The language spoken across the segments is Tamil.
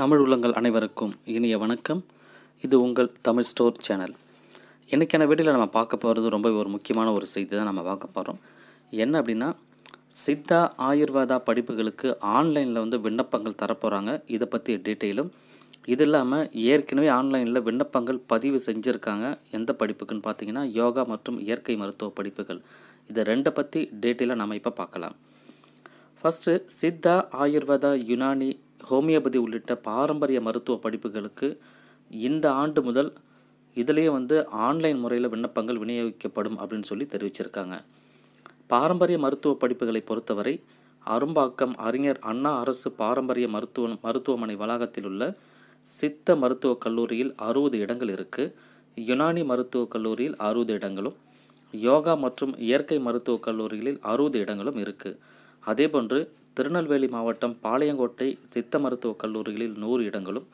தமிழ் உள்ளங்கள் அனைவருக்கும் இனிய வணக்கம் இது உங்கள் தமிழ் ஸ்டோர் சேனல் இன்றைக்கான வீடியோவில் நம்ம பார்க்க போகிறது ரொம்ப ஒரு முக்கியமான ஒரு செய்தி தான் நம்ம பார்க்க போகிறோம் என்ன அப்படின்னா சித்தா ஆயுர்வேதா படிப்புகளுக்கு ஆன்லைனில் வந்து விண்ணப்பங்கள் தரப்போகிறாங்க இதை பற்றி டீட்டெயிலும் இது இல்லாமல் ஏற்கனவே ஆன்லைனில் விண்ணப்பங்கள் பதிவு செஞ்சுருக்காங்க எந்த படிப்புக்குன்னு பார்த்தீங்கன்னா யோகா மற்றும் இயற்கை மருத்துவ படிப்புகள் இதை ரெண்டை பற்றி டீட்டெயிலாக நம்ம இப்போ பார்க்கலாம் ஃபஸ்ட்டு சித்தா ஆயுர்வேதா யுனானி ஹோமியோபதி உள்ளிட்ட பாரம்பரிய மருத்துவ படிப்புகளுக்கு இந்த ஆண்டு முதல் இதிலேயே வந்து ஆன்லைன் முறையில் விண்ணப்பங்கள் விநியோகிக்கப்படும் அப்படின்னு சொல்லி தெரிவிச்சிருக்காங்க பாரம்பரிய மருத்துவ படிப்புகளை பொறுத்தவரை அரும்பாக்கம் அறிஞர் அண்ணா அரசு பாரம்பரிய மருத்துவ மருத்துவமனை வளாகத்தில் உள்ள சித்த மருத்துவக் கல்லூரியில் அறுபது இடங்கள் இருக்குது யுனானி மருத்துவக் கல்லூரியில் அறுபது இடங்களும் யோகா மற்றும் இயற்கை மருத்துவக் கல்லூரிகளில் அறுபது இடங்களும் இருக்குது அதேபோன்று திருநெல்வேலி மாவட்டம் பாளையங்கோட்டை சித்த மருத்துவக் கல்லூரிகளில் நூறு இடங்களும்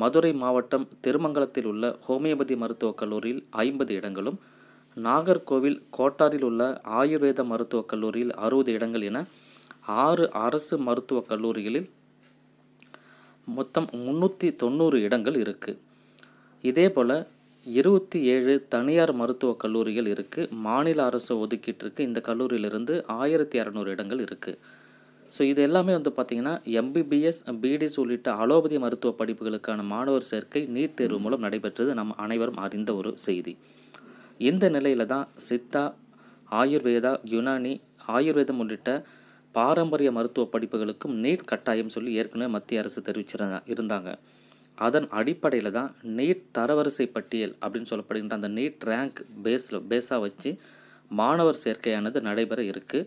மதுரை மாவட்டம் திருமங்கலத்தில் உள்ள ஹோமியோபதி மருத்துவக் கல்லூரியில் ஐம்பது இடங்களும் நாகர்கோவில் கோட்டாரில் உள்ள ஆயுர்வேத மருத்துவக் கல்லூரியில் அறுபது இடங்கள் என ஆறு அரசு மருத்துவக் கல்லூரிகளில் மொத்தம் முந்நூற்றி தொண்ணூறு இடங்கள் இருக்குது இதேபோல் இருபத்தி ஏழு தனியார் மருத்துவக் கல்லூரிகள் இருக்குது மாநில அரசு ஒதுக்கீட்டிற்கு இந்த கல்லூரியிலிருந்து ஆயிரத்தி இரநூறு இடங்கள் இருக்குது ஸோ இது எல்லாமே வந்து பார்த்திங்கன்னா எம்பிபிஎஸ் பிடிஎஸ் உள்ளிட்ட அலோபதி மருத்துவ படிப்புகளுக்கான மாணவர் சேர்க்கை நீட் தேர்வு மூலம் நடைபெற்றது நம் அனைவரும் அறிந்த ஒரு செய்தி இந்த நிலையில் தான் சித்தா ஆயுர்வேதா யுனானி ஆயுர்வேதம் உள்ளிட்ட பாரம்பரிய மருத்துவ படிப்புகளுக்கும் நீட் கட்டாயம் சொல்லி ஏற்கனவே மத்திய அரசு தெரிவிச்சிருந்த இருந்தாங்க அதன் அடிப்படையில் தான் நீட் தரவரிசை பட்டியல் அப்படின்னு சொல்லப்படுகின்ற அந்த நீட் ரேங்க் பேஸில் பேஸாக வச்சு மாணவர் சேர்க்கையானது நடைபெற இருக்குது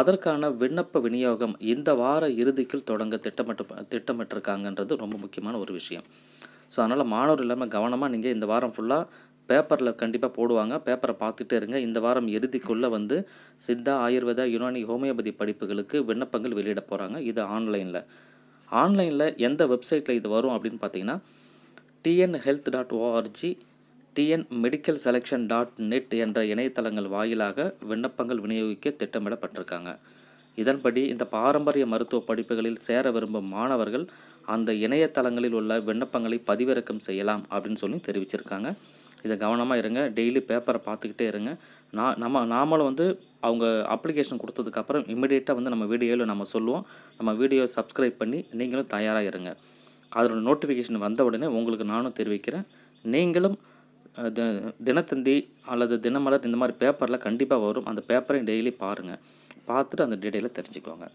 அதற்கான விண்ணப்ப விநியோகம் இந்த வார இறுதிக்குள் தொடங்க திட்டமிட்டு திட்டமிட்டிருக்காங்கன்றது ரொம்ப முக்கியமான ஒரு விஷயம் ஸோ அதனால் மாணவர் இல்லாமல் கவனமாக நீங்கள் இந்த வாரம் ஃபுல்லாக பேப்பரில் கண்டிப்பாக போடுவாங்க பேப்பரை பார்த்துட்டே இருங்க இந்த வாரம் இறுதிக்குள்ளே வந்து சித்தா ஆயுர்வேதா யுனானி ஹோமியோபதி படிப்புகளுக்கு விண்ணப்பங்கள் வெளியிட போகிறாங்க இது ஆன்லைனில் ஆன்லைனில் எந்த வெப்சைட்டில் இது வரும் அப்படின்னு பார்த்தீங்கன்னா TN health dot ORG TN medical selection dot net என்ற இணையதளங்கள் வாயிலாக விண்ணப்பங்கள் விநியோகிக்க திட்டமிடப்பட்டிருக்காங்க இதன்படி இந்த பாரம்பரிய மருத்துவ படிப்புகளில் சேர விரும்பும் மாணவர்கள் அந்த இணையதளங்களில் உள்ள விண்ணப்பங்களை பதிவிறக்கம் செய்யலாம் அப்படின்னு சொல்லி தெரிவிச்சிருக்காங்க இதை கவனமாக இருங்க டெய்லி பேப்பரை பார்த்துக்கிட்டே இருங்க நான் நம்ம நாமளும் வந்து அவங்க அப்ளிகேஷன் கொடுத்ததுக்கப்புறம் இம்மிடியேட்டாக வந்து நம்ம வீடியோவில் நம்ம சொல்லுவோம் நம்ம வீடியோவை சப்ஸ்கிரைப் பண்ணி நீங்களும் தயாராக இருங்க அதோட நோட்டிஃபிகேஷன் வந்த உடனே உங்களுக்கு நானும் தெரிவிக்கிறேன் நீங்களும் த தினத்தந்தி அல்லது தினமலர் இந்த மாதிரி பேப்பரில் கண்டிப்பாக வரும் அந்த பேப்பரை டெய்லி பாருங்கள் பார்த்துட்டு அந்த டீட்டெயிலை தெரிஞ்சுக்கோங்க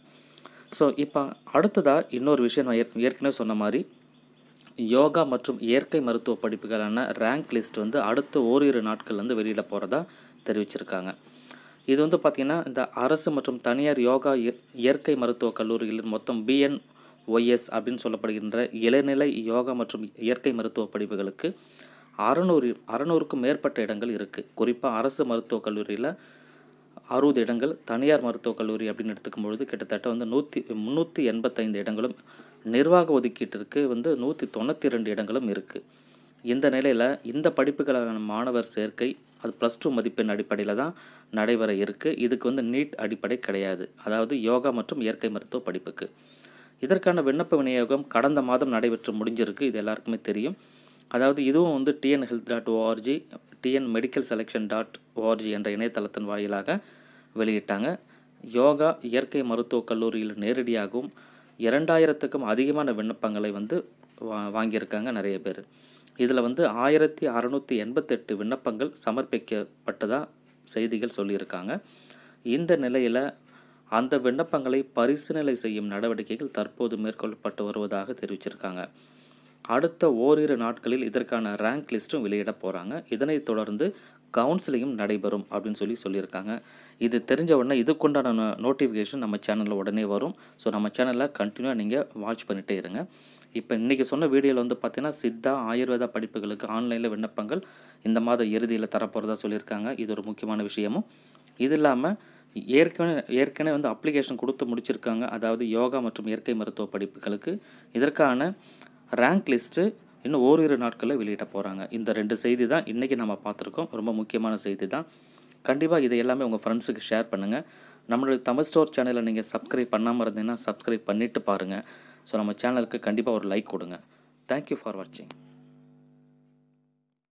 ஸோ இப்போ அடுத்ததாக இன்னொரு விஷயம் நான் ஏற்கனவே சொன்ன மாதிரி யோகா மற்றும் இயற்கை மருத்துவ படிப்புகளான ரேங்க் லிஸ்ட் வந்து அடுத்த ஓரிரு நாட்கள்லேருந்து வெளியிட போகிறதா தெரிவிச்சிருக்காங்க இது வந்து பார்த்திங்கன்னா இந்த அரசு மற்றும் தனியார் யோகா இயற்கை மருத்துவ கல்லூரிகளில் மொத்தம் பிஎன் ஒய்எஸ் அப்படின்னு சொல்லப்படுகின்ற இளநிலை யோகா மற்றும் இயற்கை மருத்துவ படிப்புகளுக்கு அறநூறு அறநூறுக்கும் மேற்பட்ட இடங்கள் இருக்குது குறிப்பாக அரசு மருத்துவக் கல்லூரியில் அறுபது இடங்கள் தனியார் மருத்துவக் கல்லூரி அப்படின்னு எடுத்துக்கும் பொழுது கிட்டத்தட்ட வந்து நூற்றி முந்நூற்றி எண்பத்தைந்து இடங்களும் நிர்வாக ஒதுக்கீட்டிற்கு வந்து நூற்றி தொண்ணூற்றி ரெண்டு இடங்களும் இருக்குது இந்த நிலையில் இந்த படிப்புகளான மாணவர் சேர்க்கை அது ப்ளஸ் டூ மதிப்பெண் அடிப்படையில் தான் நடைபெற இருக்குது இதுக்கு வந்து நீட் அடிப்படை கிடையாது அதாவது யோகா மற்றும் இயற்கை மருத்துவ படிப்புக்கு இதற்கான விண்ணப்ப விநியோகம் கடந்த மாதம் நடைபெற்று முடிஞ்சிருக்கு இது எல்லாருக்குமே தெரியும் அதாவது இதுவும் வந்து TN health dot ORG TN medical selection dot ORG என்ற இணையதளத்தின் வாயிலாக வெளியிட்டாங்க யோகா இயற்கை மருத்துவக் கல்லூரியில் நேரடியாகவும் இரண்டாயிரத்துக்கும் அதிகமான விண்ணப்பங்களை வந்து வா வாங்கியிருக்காங்க நிறைய பேர் இதில் வந்து ஆயிரத்தி அறநூற்றி எண்பத்தெட்டு விண்ணப்பங்கள் சமர்ப்பிக்கப்பட்டதாக செய்திகள் சொல்லியிருக்காங்க இந்த நிலையில் அந்த விண்ணப்பங்களை பரிசீலனை செய்யும் நடவடிக்கைகள் தற்போது மேற்கொள்ளப்பட்டு வருவதாக தெரிவிச்சிருக்காங்க அடுத்த ஓரிரு நாட்களில் இதற்கான ரேங்க் லிஸ்ட்டும் வெளியிட போகிறாங்க இதனைத் தொடர்ந்து கவுன்சிலிங்கும் நடைபெறும் அப்படின்னு சொல்லி சொல்லியிருக்காங்க இது தெரிஞ்ச உடனே இதுக்குண்டான நோட்டிஃபிகேஷன் நம்ம சேனலில் உடனே வரும் ஸோ நம்ம சேனலில் கண்டினியூவாக நீங்கள் வாட்ச் பண்ணிகிட்டே இருங்க இப்போ இன்றைக்கி சொன்ன வீடியோவில் வந்து பார்த்திங்கன்னா சித்தா ஆயுர்வேதா படிப்புகளுக்கு ஆன்லைனில் விண்ணப்பங்கள் இந்த மாத இறுதியில் தரப்போகிறதா சொல்லியிருக்காங்க இது ஒரு முக்கியமான விஷயமும் இது இல்லாமல் ஏற்கனவே ஏற்கனவே வந்து அப்ளிகேஷன் கொடுத்து முடிச்சிருக்காங்க அதாவது யோகா மற்றும் இயற்கை மருத்துவ படிப்புகளுக்கு இதற்கான ரேங்க் லிஸ்ட்டு இன்னும் ஓரிரு நாட்களில் வெளியிட போகிறாங்க இந்த ரெண்டு செய்தி தான் இன்றைக்கி நம்ம பார்த்துருக்கோம் ரொம்ப முக்கியமான செய்தி தான் கண்டிப்பாக இதை எல்லாமே உங்கள் ஃப்ரெண்ட்ஸுக்கு ஷேர் பண்ணுங்கள் நம்மளுடைய தமிழ் ஸ்டோர் சேனலை நீங்கள் சப்ஸ்கிரைப் பண்ணாமல் இருந்தீங்கன்னா சப்ஸ்கிரைப் பண்ணிவிட்டு பாருங்கள் ஸோ நம்ம சேனலுக்கு கண்டிப்பாக ஒரு லைக் கொடுங்க தேங்க்யூ ஃபார் வாட்சிங்